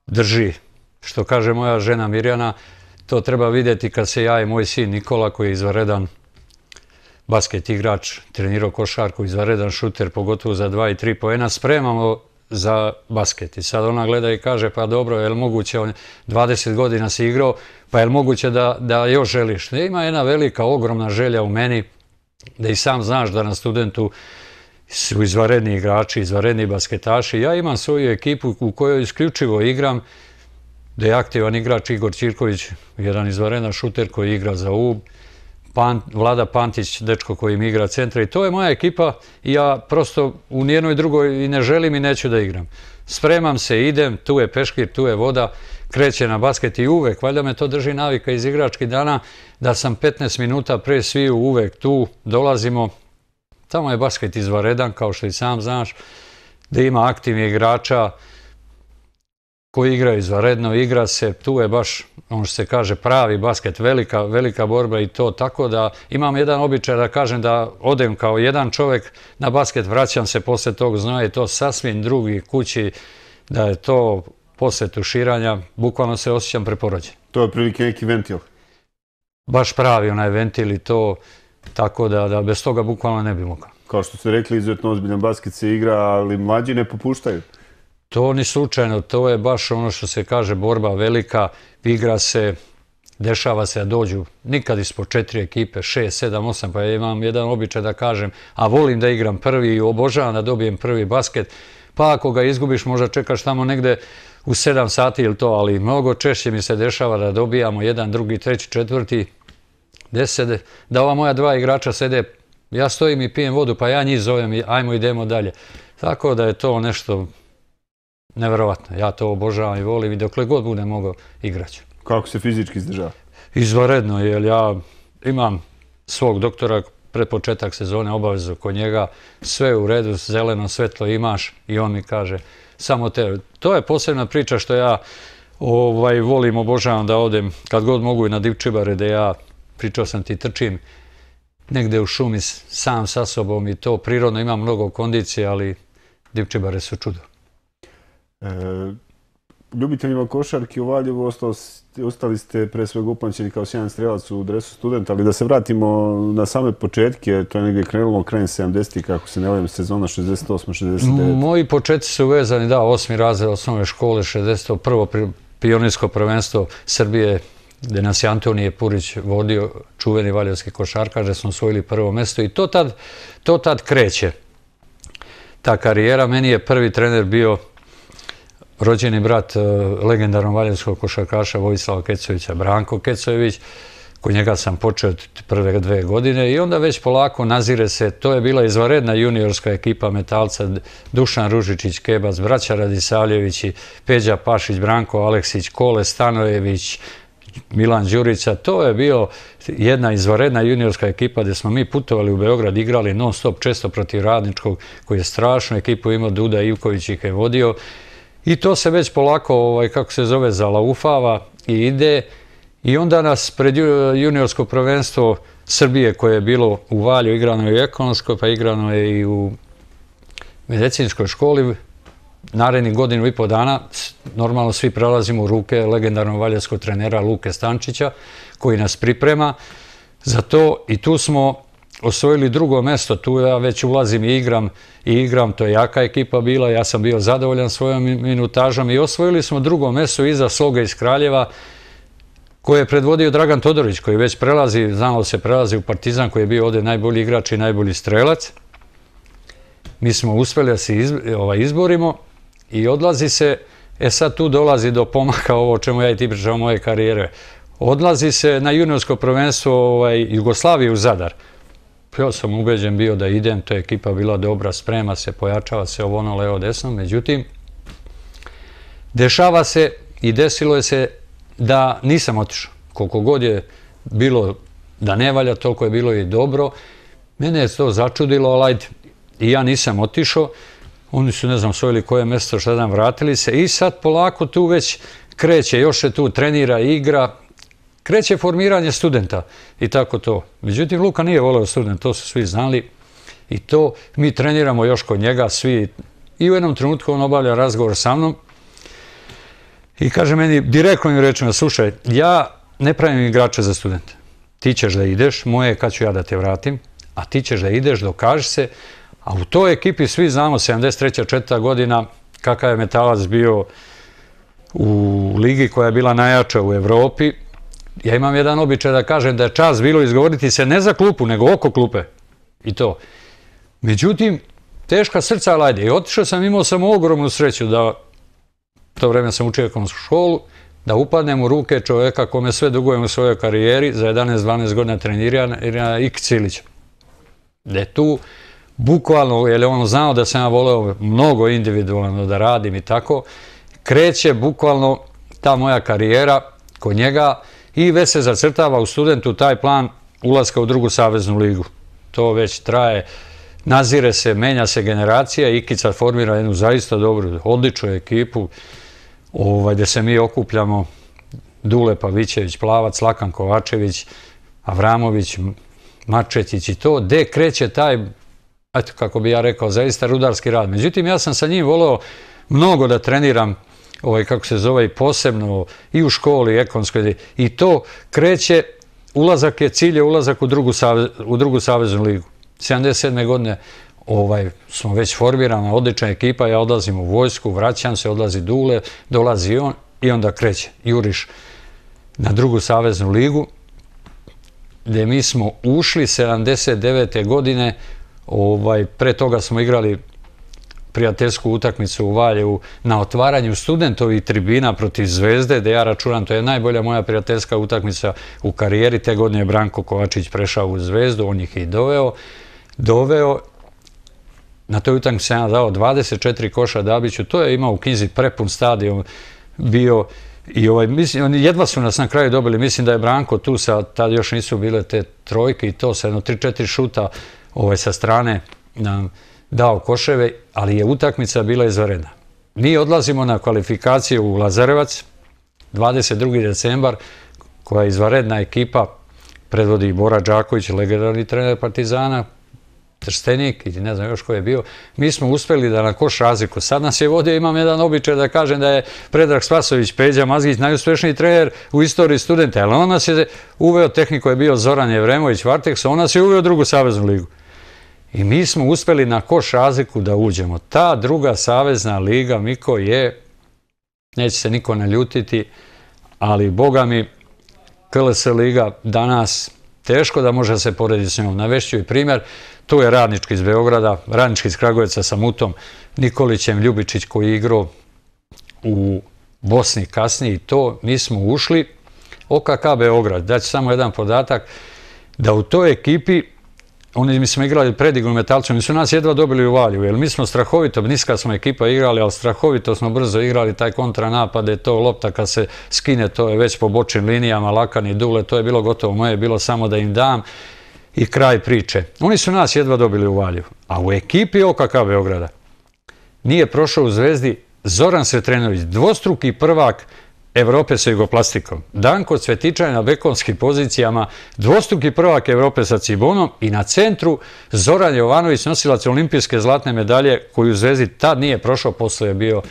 drži. Što kaže moja žena Mirjana, to treba vidjeti kad se ja i moj sin Nikola koji je izvaredan basket igrač, trenirao košarku, izvaredan šuter, pogotovo za 2 i 3 poena, spremamo za basket. I sad ona gleda i kaže, pa dobro, je li moguće, on 20 godina si igrao, pa je li moguće da, da još želiš? Ima jedna velika, ogromna želja u meni, da i sam znaš da na studentu su izvaredni igrači, izvaredni basketaši. Ja imam svoju ekipu u kojoj isključivo igram, da je aktivan igrač Igor Ćirković, jedan izvarena šuter koji igra za UB, Pan, Vlada Pantić, dečko kojim igra centra i to je moja ekipa i ja prosto u nijednoj drugoj i ne želim i neću da igram. Spremam se, idem, tu je peškir, tu je voda, kreće na basket i uvek, valjda me to drži navika iz igračkih dana, da sam 15 minuta pre sviju uvek tu, dolazimo, tamo je basket izvaredan, kao što i sam znaš, da ima aktivnih igrača koji igraju izvaredno, igra se, tu je baš, ono što se kaže, pravi basket, velika, velika borba i to, tako da imam jedan običaj da kažem da odem kao jedan čovek na basket, vraćam se posle tog znoja to sasvim drugi kući, da je to posetu tuširanja, bukvalno se osjećam preporođen. To je prilike neki ventil? Baš pravi onaj ventil i to, tako da, da bez toga bukvalno ne bi mogao. Kao što ste rekli, izuzetno ozbiljan basket se igra, ali mlađi ne popuštaju. To ni slučajno, to je baš ono što se kaže borba velika, igra se, dešava se da dođu nikad ispod četiri ekipe, šest, sedam, osam, pa ja imam jedan običaj da kažem, a volim da igram prvi i obožavam da dobijem prvi basket, pa ako ga izgubiš možda čekaš tamo negde u sedam sati ili to, ali mnogo češće mi se dešava da dobijamo jedan, drugi, treći, četvrti, deset, da ova moja dva igrača sede, ja stojim i pijem vodu, pa ja njih zovem i ajmo idemo dalje. Tako da je to nešto nevjerovatno. Ja to obožavam i volim i dokle god budem mogao igraću. Kako se fizički izdržava? Izvaredno, jer ja imam svog doktora pred početak sezone obavezu kod njega, sve u redu, zeleno, svetlo imaš i on mi kaže samo te. To je posebna priča što ja ovaj, volim, obožavam da odem kad god mogu i na divčibare da ja pričao sam ti trčim negde u šumi sam sa sobom i to prirodno ima mnogo kondicije, ali divčibare su čudo. E, ljubiteljima košarki u Valjevu ostali ste pre svega upamćeni kao sjajan strelac u dresu studenta, ali da se vratimo na same početke, to je negdje krenulo krajem 70-ih, kako se ne vedem, sezona 68-69. Moji početci su vezani, da, osmi razred osnovne škole, 61 prvo pionirsko prvenstvo Srbije, gde nas je Antonije Purić vodio čuveni valjevski košarka, gde smo osvojili prvo mesto i to tad, to tad kreće. Ta karijera, meni je prvi trener bio rođeni brat e, legendarnog valjevskog košarkaša Vojislava Kecovića, Branko Kecović, kod njega sam počeo od prve dve godine i onda već polako nazire se, to je bila izvaredna juniorska ekipa metalca, Dušan Ružičić, Kebac, braća Radisavljević, Peđa Pašić, Branko Aleksić, Kole Stanojević, Milan Đurica, to je bio jedna izvaredna juniorska ekipa gdje smo mi putovali u Beograd, igrali non stop često protiv radničkog koji je strašno ekipu imao, Duda Ivković ih je vodio. I to se već polako, ovaj, kako se zove, zalaufava i ide. I onda nas pred juniorsko prvenstvo Srbije koje je bilo u Valju, igrano je u ekonomskoj, pa igrano je i u medicinskoj školi, naredni godinu i po dana, normalno svi prelazimo u ruke legendarnog valjarskog trenera Luke Stančića, koji nas priprema za to i tu smo osvojili drugo mesto, tu ja već ulazim i igram, i igram, to je jaka ekipa bila, ja sam bio zadovoljan svojom minutažom i osvojili smo drugo mesto iza Sloga iz Kraljeva, koje je predvodio Dragan Todorić, koji već prelazi, znamo se, prelazi u Partizan, koji je bio ovdje najbolji igrač i najbolji strelac. Mi smo uspeli da se ovaj, izborimo i odlazi se, e sad tu dolazi do pomaka ovo čemu ja i ti pričam moje karijere, odlazi se na juniorsko prvenstvo ovaj, Jugoslavije u Zadar, Ja sam ubeđen bio da idem, to je ekipa bila dobra, sprema se, pojačava se ovo ono levo desno, međutim, dešava se i desilo je se da nisam otišao. Koliko god je bilo da ne valja, toliko je bilo i dobro. Mene je to začudilo, ali i ja nisam otišao. Oni su, ne znam, svojili koje mjesto, šta dan, vratili se. I sad polako tu već kreće, još se tu trenira, igra, kreće formiranje studenta i tako to. Međutim, Luka nije voleo student, to su svi znali i to mi treniramo još kod njega svi i u jednom trenutku on obavlja razgovor sa mnom i kaže meni direktno direktnim rečima, slušaj, ja ne pravim igrače za studenta. Ti ćeš da ideš, moje je kad ću ja da te vratim, a ti ćeš da ideš, dokaži se, a u toj ekipi svi znamo, 73. četvrta godina, kakav je metalac bio u ligi koja je bila najjača u Evropi, Ja imam jedan običaj da kažem da je čas bilo izgovoriti se ne za klupu, nego oko klupe. I to. Međutim, teška srca lajde. I otišao sam, imao sam ogromnu sreću da, u to vreme sam učio ekonomsku školu, da upadnem u ruke čovjeka kome sve dugujem u svojoj karijeri za 11-12 godina trenirana, Irina Cilić. Da je tu, bukvalno, jer je on znao da sam ja voleo mnogo individualno da radim i tako, kreće bukvalno ta moja karijera kod njega, njega, i već se zacrtava u studentu taj plan ulaska u drugu saveznu ligu. To već traje, nazire se, menja se generacija, Ikica formira jednu zaista dobru, odličnu ekipu, ovaj, gde se mi okupljamo, Dule Pavićević, Plavac, Lakan Kovačević, Avramović, Mačetić i to, gde kreće taj, kako bi ja rekao, zaista rudarski rad. Međutim, ja sam sa njim volao mnogo da treniram ovaj, kako se zove, posebno i u školi, i ekonskoj, i to kreće, ulazak je cilje, ulazak u drugu, savez, u drugu savezu ligu. 77. godine ovaj, smo već formirana, odlična ekipa, ja odlazim u vojsku, vraćam se, odlazi Dule, dolazi on i onda kreće Juriš na drugu saveznu ligu, gdje mi smo ušli 79. godine, ovaj, pre toga smo igrali prijateljsku utakmicu u Valjevu na otvaranju studentovi tribina protiv Zvezde, da ja računam, to je najbolja moja prijateljska utakmica u karijeri. Te godine je Branko Kovačić prešao u Zvezdu, on ih i doveo. Doveo, na toj utakmici sam ja dao 24 koša Dabiću, to je imao u knjizi prepun stadion bio i ovaj, mislim, oni jedva su nas na kraju dobili, mislim da je Branko tu sa, tad još nisu bile te trojke i to sa jedno tri, četiri šuta ovaj, sa strane nam dao koševe, ali je utakmica bila izvarena. Mi odlazimo na kvalifikaciju u Lazarevac, 22. decembar, koja je izvaredna ekipa, predvodi Bora Đaković, legendarni trener Partizana, Trstenik i ne znam još ko je bio. Mi smo uspeli da na koš razliku. Sad nas je vodio, imam jedan običaj da kažem da je Predrag Spasović, Peđa Mazgić, najuspešniji trener u istoriji studenta. Ali on nas je uveo, tehniko je bio Zoran Jevremović, Varteks, on nas je uveo drugu saveznu ligu. I mi smo uspeli na koš razliku da uđemo. Ta druga savezna liga, Miko, je, neće se niko naljutiti, ali boga mi, KLS liga danas teško da može se porediti s njom. Navešću i primjer, tu je radnički iz Beograda, radnički iz Kragujeca sa Mutom, Nikolićem Ljubičić koji je igrao u Bosni kasnije i to, mi smo ušli OKK Beograd. Daću samo jedan podatak, da u toj ekipi, Oni mi smo igrali predigru metalcu, i su nas jedva dobili u valju, jer mi smo strahovito, niska smo ekipa igrali, ali strahovito smo brzo igrali taj kontranapad, je to lopta kad se skine, to je već po bočnim linijama, lakani dule, to je bilo gotovo moje, bilo samo da im dam i kraj priče. Oni su nas jedva dobili u valju, a u ekipi OKK Beograda nije prošao u zvezdi Zoran Svetrenović, dvostruki prvak Evrope sa jugoplastikom. Danko Cvetičaj na bekonskim pozicijama, dvostuki prvak Evrope sa Cibonom i na centru Zoran Jovanović nosilac olimpijske zlatne medalje koju u Zvezdi tad nije prošao, posle je bio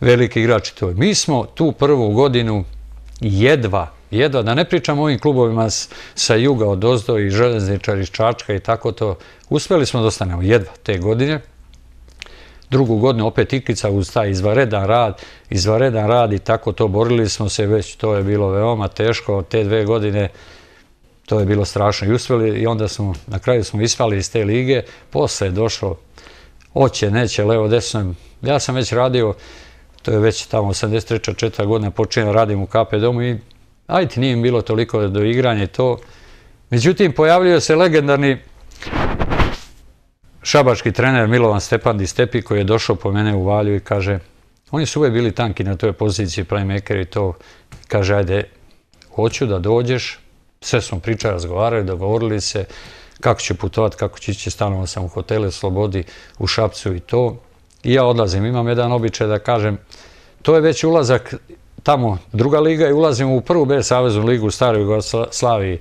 veliki igrač. Mi smo tu prvu godinu jedva, jedva, da ne pričamo o ovim klubovima sa juga od Ozdo i Železničar iz Čačka i tako to, uspeli smo da ostanemo jedva te godine, drugu godinu opet Ikica uz taj izvaredan rad, izvaredan rad i tako to borili smo se već, to je bilo veoma teško, te dve godine to je bilo strašno i uspjeli i onda smo, na kraju smo ispali iz te lige, posle je došlo oće, neće, levo, desno, ja sam već radio, to je već tamo 83. godina, počinio radim u KP domu i ajte, nije im bilo toliko do igranje i to. Međutim, pojavljaju se legendarni šabački trener Milovan Stepan Di Stepi koji je došao po mene u Valju i kaže oni su uve bili tanki na toj poziciji playmaker i to kaže ajde hoću da dođeš sve smo pričali, razgovarali, dogovorili se kako će putovat, kako će ići stanovo sam u hotele, slobodi u Šapcu i to i ja odlazim, imam jedan običaj da kažem to je već ulazak tamo druga liga i ulazim u prvu B savjeznu ligu u Staroj Jugoslaviji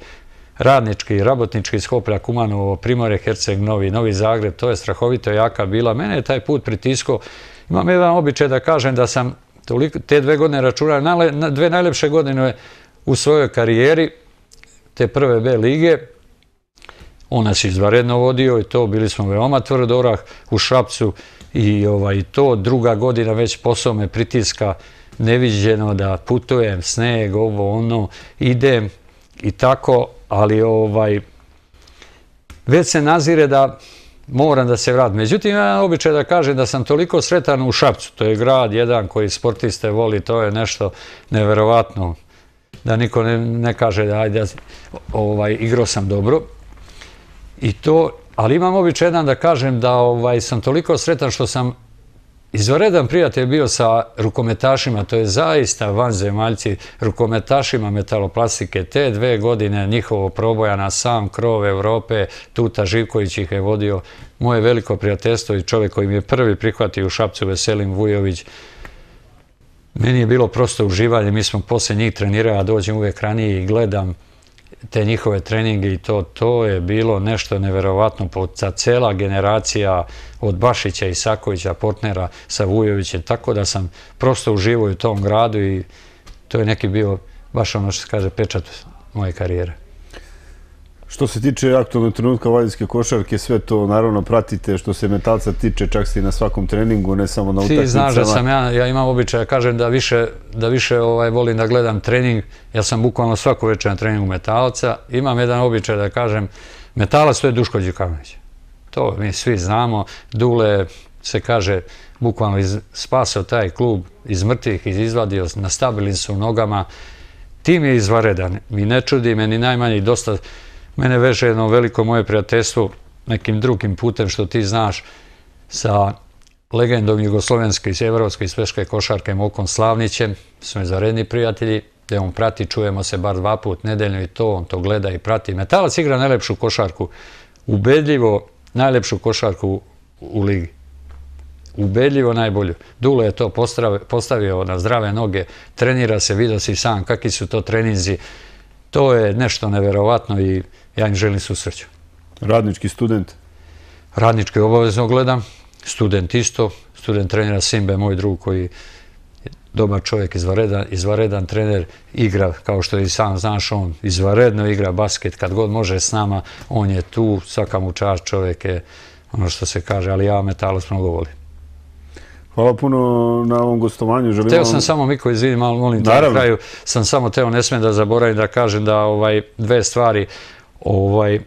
radnički i rabotnički skoplja Kumanovo, Primore, Herceg, Novi, Novi Zagreb, to je strahovito jaka bila. Mene je taj put pritiskao, imam jedan običaj da kažem da sam te dve godine računao, dve najlepše godine u svojoj karijeri, te prve B lige, on nas izvaredno vodio i to, bili smo veoma tvrdorah u Šrapcu ovaj, i to, druga godina već posao me pritiska, neviđeno da putujem, sneg, ovo, ono, idem i tako, ali ovaj, već se nazire da moram da se vrat. Međutim, ja običaj da kažem da sam toliko sretan u Šapcu, to je grad jedan koji sportiste voli, to je nešto neverovatno, da niko ne, ne kaže da ajde, ovaj, igro sam dobro. I to, ali imam običaj jedan da kažem da ovaj, sam toliko sretan što sam izvoredan prijatelj bio sa rukometašima, to je zaista vanzemaljci, rukometašima metaloplastike. Te dve godine njihovo proboja na sam krov Evrope, Tuta Živković ih je vodio, moje veliko prijateljstvo i čovjek koji mi je prvi prihvatio u Šapcu Veselim Vujović. Meni je bilo prosto uživanje, mi smo posle njih trenirali, a dođem uvijek ranije i gledam te njihove treninge i to, to je bilo nešto neverovatno za cela generacija od Bašića i Sakovića, Portnera sa Vujovićem, tako da sam prosto uživo u tom gradu i to je neki bio baš ono što se kaže pečat moje karijere. Što se tiče aktualnog trenutka Valjinske košarke, sve to naravno pratite što se metalca tiče, čak ste i na svakom treningu, ne samo na utakmicama. Ti znaš da sam ja, ja imam običaj, kažem da više ovaj, volim da gledam trening, ja sam bukvalno svako večer na treningu metalca, imam jedan običaj da kažem, metalac to je Duško Đukavnić. To mi svi znamo, Dule se kaže, bukvalno spasao taj klub iz mrtvih, izvadio, nastabili su nogama, tim je izvaredan, mi ne čudi, meni najmanji dosta mene veže jedno veliko moje prijateljstvo nekim drugim putem što ti znaš sa legendom Jugoslovenske iz Evropske i Sveške košarke Mokom Slavnićem. Smo je zaredni prijatelji, gdje on prati, čujemo se bar dva put nedeljno i to, on to gleda i prati. Metalac igra najlepšu košarku, ubedljivo najlepšu košarku u ligi. Ubedljivo najbolju. Dule je to postavio na zdrave noge, trenira se, vidio si sam kakvi su to treninzi. To je nešto neverovatno i ja im želim susreću. Radnički student? Radnički obavezno gledam, student isto, student trenera Simbe, moj drug koji je dobar čovjek, izvaredan, izvaredan trener, igra, kao što i sam znaš, on izvaredno igra basket, kad god može s nama, on je tu, svaka mu čast čovjek je, ono što se kaže, ali ja metalo smo mnogo volim. Hvala puno na ovom gostovanju. Želim teo sam samo, Miko, izvini, malo molim te na kraju, sam samo teo, ne smijem da zaboravim da kažem da ovaj dve stvari, Ovaj,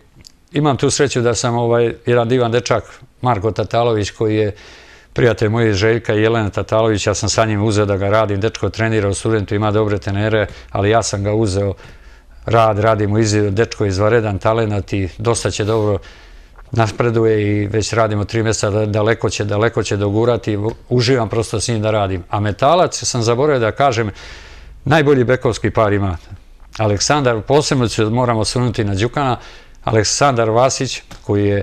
imam tu sreću da sam ovaj, jedan divan dečak, Marko Tatalović, koji je prijatelj moje Željka i Jelena Tatalović, ja sam sa njim uzeo da ga radim, dečko trenira u studentu, ima dobre trenere, ali ja sam ga uzeo rad, radimo u dečko je izvaredan talenat i dosta će dobro naspreduje i već radimo tri mjesta, daleko će, daleko će dogurati, uživam prosto s njim da radim. A metalac, sam zaboravio da kažem, najbolji bekovski par ima Aleksandar, posebno ću moramo sunuti na Đukana, Aleksandar Vasić, koji je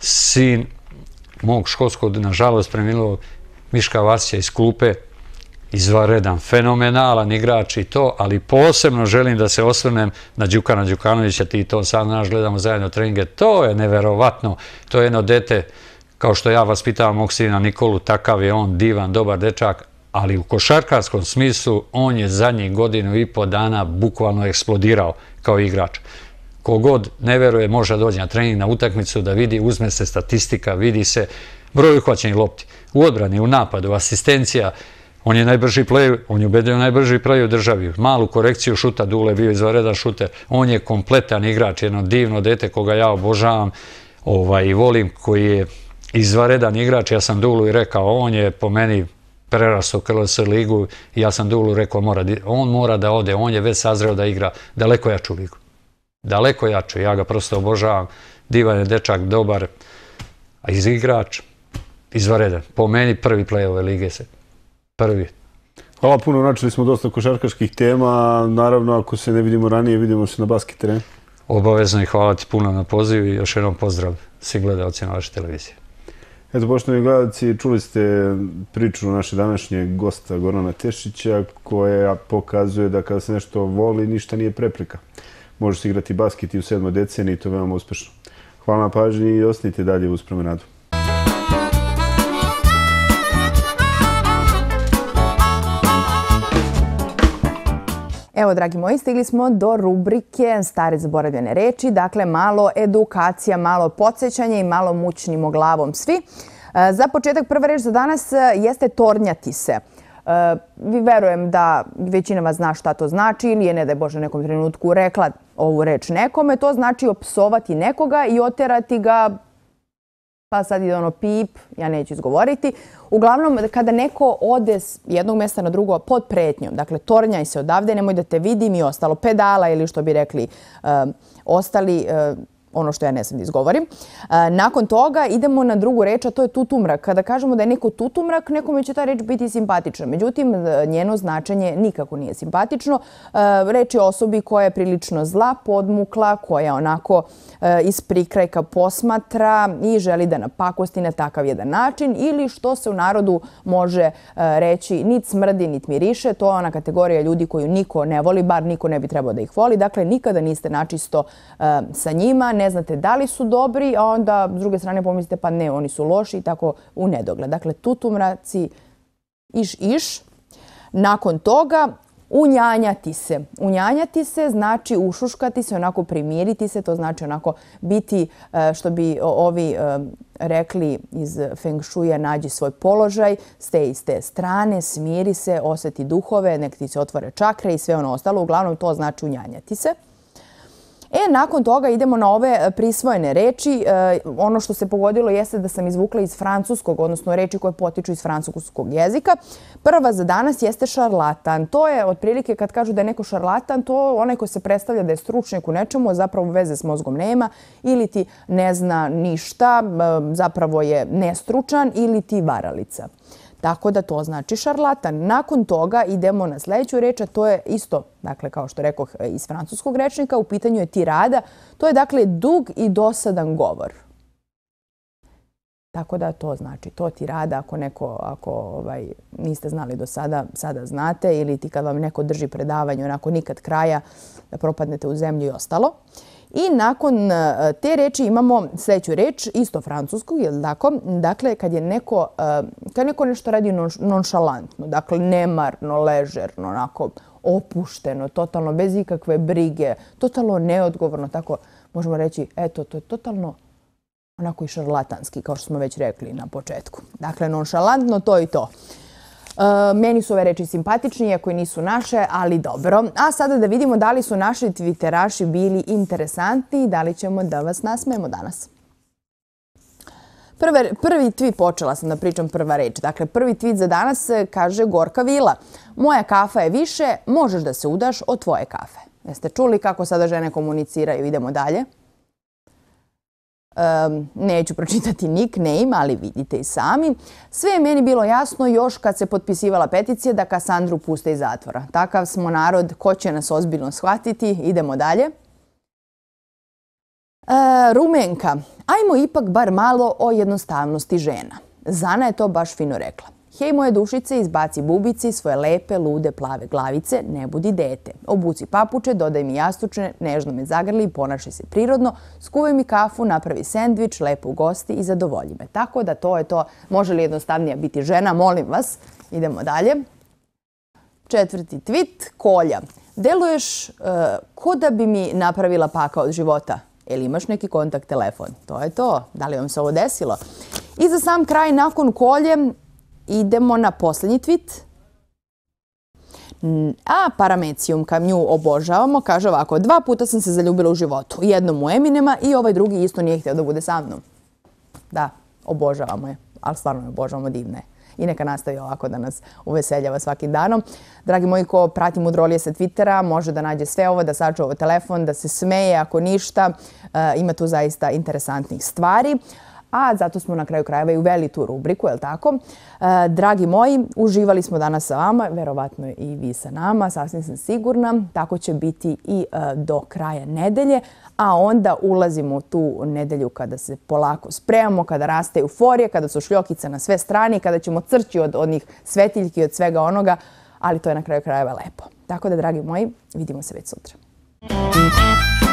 sin mog školskog, nažalost, premilo Miška Vasića iz klupe, izvaredan, fenomenalan igrač i to, ali posebno želim da se osvrnem na Đukana Đukanovića, ti to sad naš gledamo zajedno treninge, to je neverovatno, to je jedno dete, kao što ja vas pitavam, mog sina Nikolu, takav je on divan, dobar dečak, ali u košarkarskom smislu on je zadnjih godinu i po dana bukvalno eksplodirao kao igrač. Kogod ne veruje može dođi na trening, na utakmicu da vidi, uzme se statistika, vidi se broj uhvaćenih lopti. U odbrani, u napadu, asistencija, on je najbrži play, on je ubedio najbrži play u državi. Malu korekciju šuta, Dule bio je izvaredan šuter. On je kompletan igrač, jedno divno dete koga ja obožavam i ovaj, volim, koji je izvaredan igrač. Ja sam Dulu i rekao, on je po meni prerasto se ligu, ja sam Dulu rekao, mora, on mora da ode, on je već sazreo da igra daleko jaču ligu. Daleko jaču, ja ga prosto obožavam, divan je dečak, dobar, a izigrač, izvaredan. Po meni prvi play ove lige se. Prvi. Hvala puno, načeli smo dosta košarkaških tema. Naravno, ako se ne vidimo ranije, vidimo se na basket Obavezno i hvala ti puno na pozivu i još jednom pozdrav svi gledalci na vaše televizije. Eto, poštovi gledalci, čuli ste priču naše današnje gosta Gorana Tešića, koja pokazuje da kada se nešto voli, ništa nije prepreka. Može se igrati basket i u sedmoj deceni i to veoma uspešno. Hvala na pažnji i ostanite dalje uz promenadu. Evo, dragi moji, stigli smo do rubrike Stare zaboravljene reči. Dakle, malo edukacija, malo podsjećanja i malo mućnim o glavom svi. E, za početak, prva reč za danas e, jeste tornjati se. E, verujem da većina vas zna šta to znači ili je, ne je Bože, nekom trenutku rekla ovu reč nekome. To znači opsovati nekoga i oterati ga, pa sad ide ono pip, ja neću izgovoriti, uglavnom, kada neko ode s jednog mjesta na drugo pod pretnjom, dakle, tornjaj se odavde, nemoj da te vidim i ostalo pedala ili što bi rekli eh, ostali eh, ono što ja ne sam da izgovorim. E, nakon toga idemo na drugu reč, a to je tutumrak. Kada kažemo da je neko tutumrak, nekome će ta reč biti simpatična. Međutim, e, njeno značenje nikako nije simpatično. E, reč je osobi koja je prilično zla, podmukla, koja onako iz prikrajka posmatra i želi da napakosti na takav jedan način ili što se u narodu može reći ni smrdi, ni miriše. To je ona kategorija ljudi koju niko ne voli, bar niko ne bi trebao da ih voli. Dakle, nikada niste načisto sa njima, ne ne znate da li su dobri, a onda s druge strane pomislite pa ne, oni su loši i tako u nedogled. Dakle, tutumraci iš iš. Nakon toga unjanjati se. Unjanjati se znači ušuškati se, onako primiriti se, to znači onako biti, e, što bi ovi e, rekli iz Feng Shui-a, nađi svoj položaj, ste iz te strane, smiri se, oseti duhove, nek ti se otvore čakre i sve ono ostalo. Uglavnom to znači unjanjati se. E, nakon toga idemo na ove e, prisvojene reči. E, ono što se pogodilo jeste da sam izvukla iz francuskog, odnosno reči koje potiču iz francuskog jezika. Prva za danas jeste šarlatan. To je, otprilike kad kažu da je neko šarlatan, to onaj ko se predstavlja da je stručnjak u nečemu, a zapravo veze s mozgom nema, ili ti ne zna ništa, zapravo je nestručan, ili ti varalica. Tako da to znači šarlatan. Nakon toga idemo na sljedeću reč, a to je isto, dakle, kao što rekao e, iz francuskog rečnika, u pitanju je tirada. To je, dakle, dug i dosadan govor. Tako da to znači, to ti rada ako neko, ako ovaj, niste znali do sada, sada znate ili ti kad vam neko drži predavanje onako nikad kraja da propadnete u zemlju i ostalo. Uh, I nakon e, te reči imamo sljedeću reč, isto francusku, je li tako? Dakle, kad je neko, e, kad neko nešto radi nonšalantno, dakle, nemarno, ležerno, onako, opušteno, totalno, bez ikakve brige, totalno neodgovorno, tako, možemo reći, eto, to je totalno onako i šarlatanski, kao što smo već rekli na početku. Dakle, nonšalantno, to i to. E, meni su ove reči simpatičnije iako nisu naše, ali dobro. A sada da vidimo da li su naši twitteraši bili interesanti i da li ćemo da vas nasmemo danas. Prvi tweet, počela sam da pričam prva reč, dakle prvi tweet za danas e, kaže Gorka Vila. Moja kafa je više, možeš da se udaš od tvoje kafe. Jeste čuli kako sada žene komuniciraju? Idemo dalje neću pročitati nik, ne ima, ali vidite i sami. Sve je meni bilo jasno još kad se potpisivala peticija da Kasandru puste iz zatvora. Takav smo narod, ko će nas ozbiljno shvatiti, idemo dalje. E, Rumenka, ajmo ipak bar malo o jednostavnosti žena. Zana je to baš fino rekla. Hej moje dušice, izbaci bubici, svoje lepe, lude, plave glavice, ne budi dete. Obuci papuče, dodaj mi jastučne, nežno me zagrli i ponašaj se prirodno, skuvi mi kafu, napravi sandvič, lepo ugosti i zadovolji me. Tako da to je to. Može li jednostavnija biti žena? Molim vas. Idemo dalje. Četvrti tweet, Kolja. Deluješ e, ko da bi mi napravila paka od života? Eli imaš neki kontakt telefon? To je to. Da li vam se ovo desilo? I za sam kraj, nakon kolje, Idemo na posljednji tweet. A, Paramecium Kamnju obožavamo, kaže ovako, dva puta sam se zaljubila u životu, jednom u Eminema i ovaj drugi isto nije htio da bude sa mnom. Da, obožavamo je, ali stvarno je obožavamo, divne I neka nastavi ovako da nas uveseljava svaki danom. Dragi moji ko prati mudrolije sa Twittera, može da nađe sve ovo, da sačuva ovo telefon, da se smeje ako ništa. E, ima tu zaista interesantnih stvari a zato smo na kraju krajeva i uveli tu rubriku, je li tako? E, dragi moji, uživali smo danas sa vama, verovatno i vi sa nama, sasvim sam sigurna. Tako će biti i e, do kraja nedelje, a onda ulazimo u tu nedelju kada se polako spremamo, kada raste euforija, kada su šljokice na sve strane kada ćemo crći od onih svetiljki i od svega onoga, ali to je na kraju krajeva lepo. Tako da, dragi moji, vidimo se već sutra. Thank you.